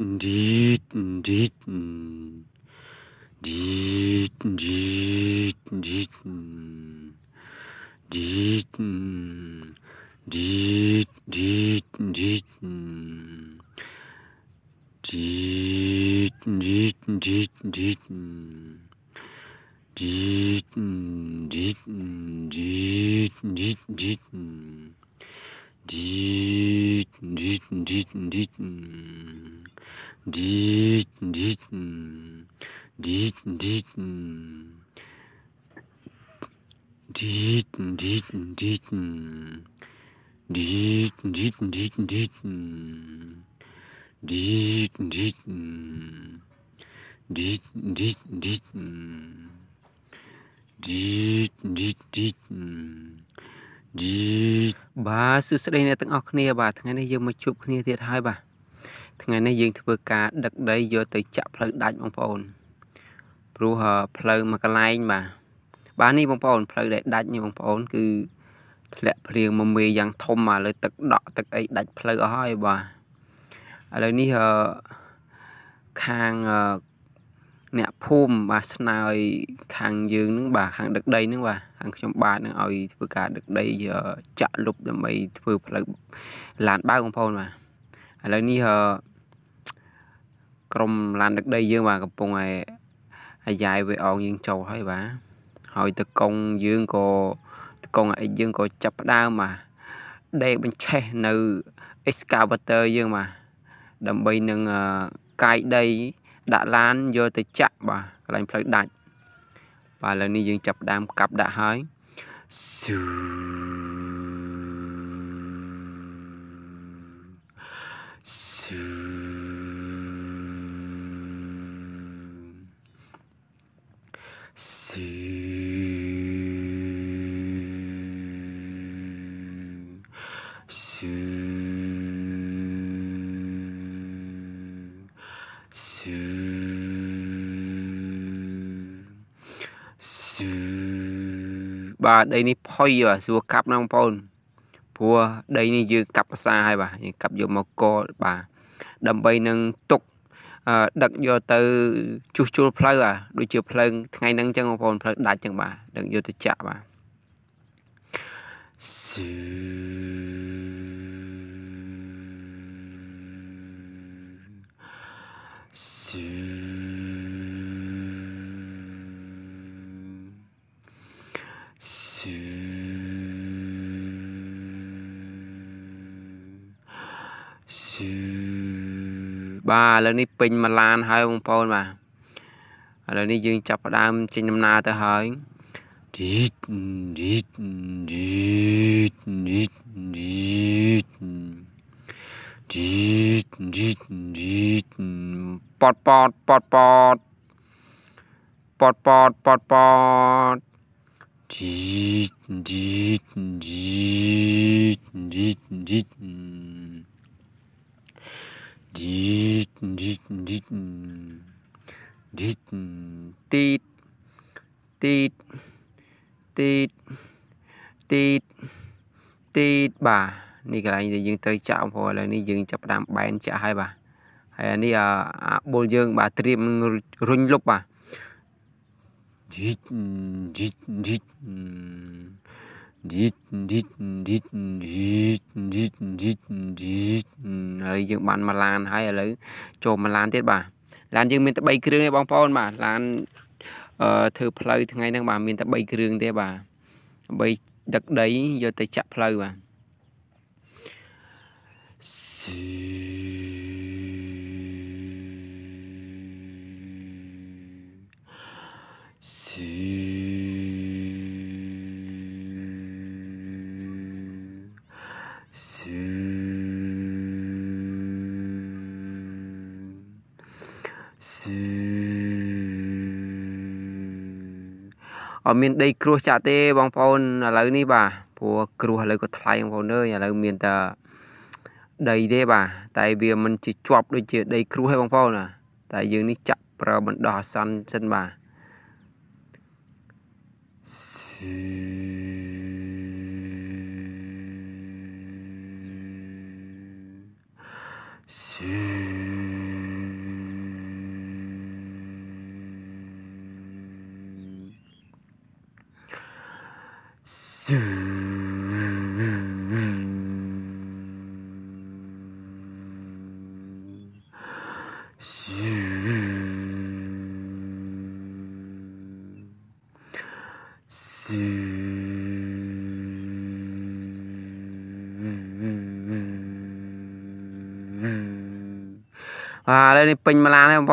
り、り、dit dit dit dit dit dit dit dit ជីបាទសួស្តីអ្នកទាំងអស់គ្នាបាទថ្ងៃនេះយើងមកជួបគ្នាទៀតហើយបាទថ្ងៃនេះយើងធ្វើការដឹកដីយកទៅចាក់ផ្លូវដាច់បងប្អូនព្រោះផ្លូវមួយកន្លែងបាទបាទនេះបងប្អូនផ្លូវដែលដាច់នេះបងប្អូនគឺធ្លាក់ភ្លៀងមកមេយ៉ាងធំមកលើទឹកដក់ទឹកអីដាច់ផ្លូវអស់ហើយបាទឥឡូវនេះខាងអ្នកភូមិបាទស្នើឲ្យខាងយើងនឹងបាទខាងដឹកដីនឹងបាទខាងខ្ញុំបាទនឹងឲ្យធ្វើការដឹកដីចាក់លុបដើម្បីធ្វើផ្លូវឡានបើកបងប្អូនបាទឥឡូវនេះក្រុមឡានដឹកដីយើងបាទកំពុងឯអាយ៉ៃវាអងយើងចូលហើយបាទហើយទៅកងយើងក៏កង់អីយើងក៏ចាប់ផ្ដើមមកដេកបញ្ឆេះនៅ excavator យើងមកដើម្បីនឹងកាយដីដាក់ឡានយកទៅចាក់បាទកន្លែងផ្លូវដាច់បាទឥឡូវនេះយើងចាប់ដើមកាប់ដាក់ហើយស៊ូស៊ូស៊ូបាទដីនេះផុយបាទស្រួលកាប់ណាស់បងប្អូនព្រោះដីនេះយើងកាប់ផ្សាហើយបាទយើងកាប់យកមកកលបាទដើម្បីនឹងទុកដឹកយកទៅជួសជុលផ្លូវអាដូចជាផ្លូវថ្ងៃហ្នឹងអញ្ចឹងបងប្អូនផ្លូវដាច់អញ្ចឹងបាទដឹកយកទៅចាក់បាទស៊ឺបាទឥឡូវនេះពេញមួយឡានហើយបងប្អូនបាទឥឡូវនេះយើងចាប់ផ្ដើមចេញដំណើរទៅហើយជីតជីតជីតជីតជីតជីតជីតជីតប៉តប៉តប៉តប៉តប៉តប៉តប៉តប៉តជីតជីតជីតជីតជីត dit dit dit dit tít tít tít tít tít បាទនេះកន្លែងដែលយើងត្រូវចាក់បងប្អូនឥឡូវនេះយើងចាប់ផ្ដើមបែនចាក់ហើយបាទហើយអានេះអាបុលយើង បាទត្រៀមរុញលុបបាទជីតជីតជីតជីតជីតជីតជីតជីតជីតហើយយើងបានមកឡានហើយឥឡូវចូលមកឡានទៀតបាទឡានយើងមានតែ3គ្រឿងទេបងប្អូនបាទឡានអឺធ្វើផ្លូវថ្ងៃហ្នឹងបាទមានតែ3គ្រឿងទេបាទដើម្បីដឹកដីយកទៅចាក់ផ្លូវបាទស៊ីអត់មានដីគ្រោះចាក់ទេបងប្អូនឥឡូវនេះបាទព្រោះគ្រោះឥឡូវក៏ថ្លៃបងប្អូនអើយឥឡូវមានតែដីទេបាទតែ វាមិនជាជាប់ដូចជា ដី គ្រោះទេបងប្អូនណាតែយើងនេះចាក់ប្រើបណ្ដោះអាសន្នសិនបាទស៊ីបាទឥឡូវនេះពេញម្លានហើយបងប្អ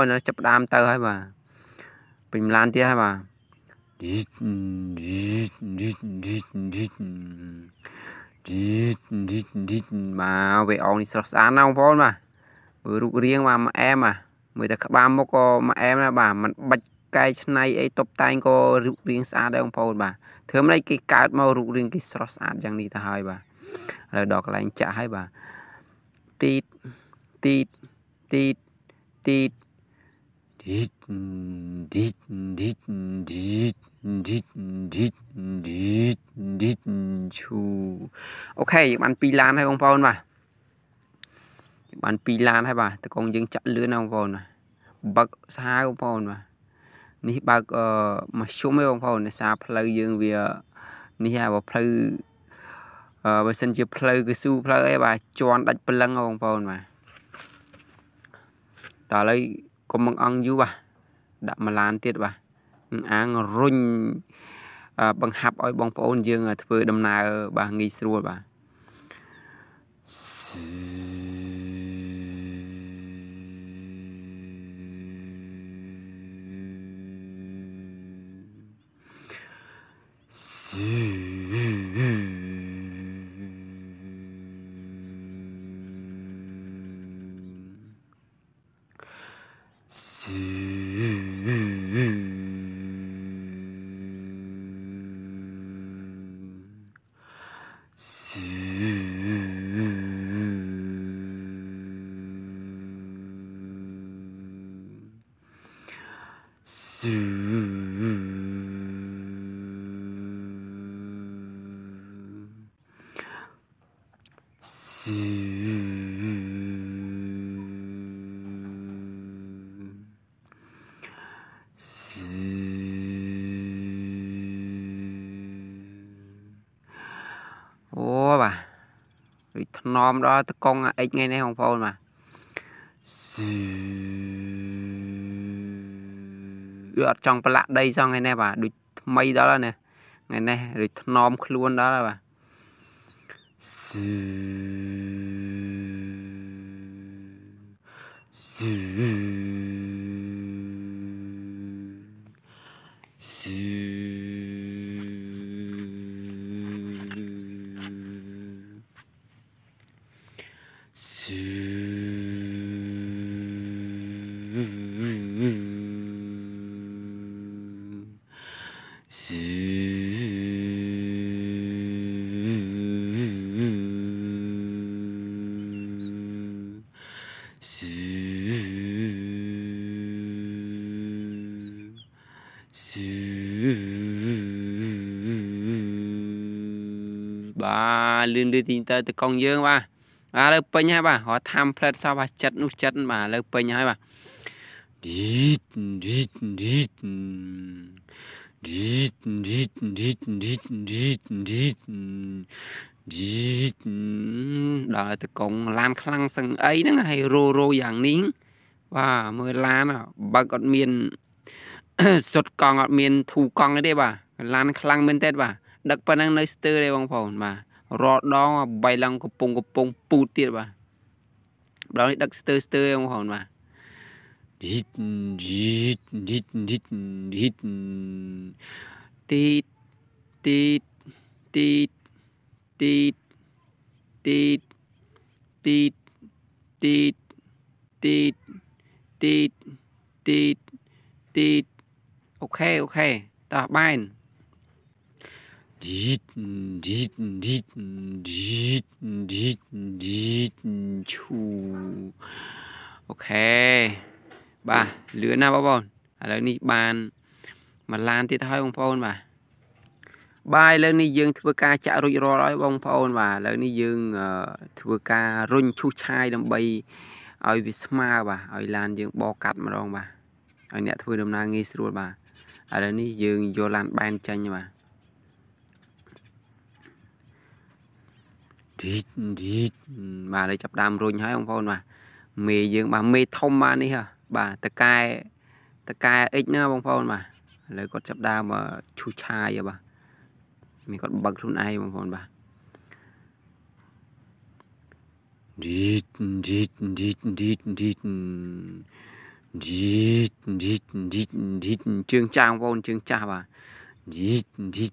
ូនចាប់ដើមទៅហើយបាទពេញម្លានទៀតហើយបាទបាទវេអងនេះស្រស់ស្អាតណាស់បងប្អូនបាទមើលរូបរាងបាទមួយអែមបាទមើលតែក្បាលមុខក៏មួយអែមណាស់បាទมันបាច់កែឆ្នៃអីតុបតែងក៏រូបរាងស្អាតដែរបងប្អូនបាទធ្វើម៉េចគេកើតមករូបរាងគេស្រស់ស្អាតយ៉ាងនេះទៅហើយបាទឥឡូវដល់កន្លែងចាក់ហើយបាទទីតទីតទីតទីតឈូអូខេយើងបាន2ឡាន ហើយបងប្អូនបាទយើងបាន2ឡានហើយបាទតកងយើងចាក់លឿនណាបងប្អូនបាទបើកសាហាវបងប្អូនបាទនេះបើកអឺមធ្យមឯងបងប្អូននេសាផ្លូវយើងវានេះហ่าបើផ្លូវអឺបើសិនជាផ្លូវកស៊ូផ្លូវអីបាទជន់ដាច់ព្រលឹងបងប្អូនបាទតើឥឡូវកុំមកអង្គយូរបាទដាក់ម្លានទៀតបាទអាងរុញបង្ហាប់ឲ្យបងប្អូនយើងធ្វើដំណើរបាទងាយស្រួលបាទស៊ី Su. Su. Su. Ô bà. Thnom đó tới con ít ngay nè không phone mà. Su. ដូចអត់ចង់ប្រឡាក់ដីសោះថ្ងៃនេះបាទដូចថ្មីដល់ហើយណាថ្ងៃនេះដូចធ្នមខ្លួនដល់ហើយបាទស៊ឺបាទលឿនលឿនទីទៅទៅកង់យើងបាទបាទឥឡូវពេញហើយបាទរត់ថាំផ្លែតសោះបាទចិត្តនោះចិត្តបាទឥឡូវពេញហើយបាទឌីតឌីតឌីតឌីតឌីតឌីតឌីតឌីតឌីតឌីតដល់ទៅកង់ឡានខ្លាំងសឹងអីហ្នឹងហើយរោរោយ៉ាងនេះបាទមើលឡានបើកអត់មានសុតកង់អត់មានធូកង់ទេ បាទឡានខ្លាំងមែនទេបាទដឹកប៉ុណ្ណឹងនៅស្ទើរទេបងប្អូនបាទរាល់ដងបៃឡង់កំពុងកំពុងពូតទៀតបាទដល់នេះដឹកស្ទើរស្ទើរទេបងប្អូនបាទជីតជីតជីតជីតជីតទីទីទីទីទីទីទីទីទីទីទីអូខេអូខេតោះបាន dit dit dit dit dit dit ឈូអូខេបាទលឿនណាបងប្អូនឥឡូវនេះបានមួយឡានទៀតហើយបងប្អូនបាទបាទឥឡូវនេះយើងធ្វើការចាក់រុចរាល់ហើយបងប្អូនបាទឥឡូវនេះយើងធ្វើការរុញឈូសឆាយដើម្បីឲ្យវាស្មើបាទឲ្យឡានយើងបកកាត់ម្ដងបាទឲ្យអ្នកធ្វើដំណើរងាយស្រួលបាទឥឡូវនេះយើងយកឡានបែនចាញ់បាទរីតរីតបាទចាប់ដើមរុញហើយបងប្អូនបាទមេយើងបាទមេធំបាទនេះហ่ะបាទតកែតកែ x ណាបងប្អូនបាទឥឡូវគាត់ចាប់ដើមឈូឆាយបាទមានគាត់បើកខ្លួនឯងបងប្អូនបាទរីតរីតរីតរីតរីតរីតរីតរីតរីតជើងចាស់បងប្អូនជើងចាស់បាទរីតរីត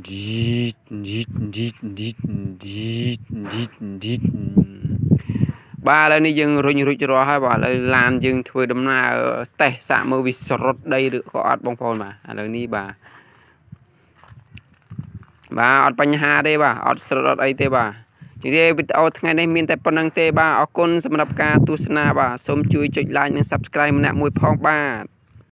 dit dit dit dit dit dit dit បាទឥឡូវនេះយើងរុញរួចរាល់ហើយបាទឥឡូវឡានយើងធ្វើដំណើរតេស្តសាកមើលវាស្រុតដីឬក៏អត់បងប្អូនបាទឥឡូវនេះបាទបាទអត់បញ្ហាទេបាទអត់ស្រុតអត់អីទេបាទជាងទេវីដេអូថ្ងៃនេះមានតែប៉ុណ្្នឹងទេបាទអរគុណសម្រាប់ការទស្សនាបាទសូមជួយចុច like និង subscribe ម្នាក់មួយផងបាទ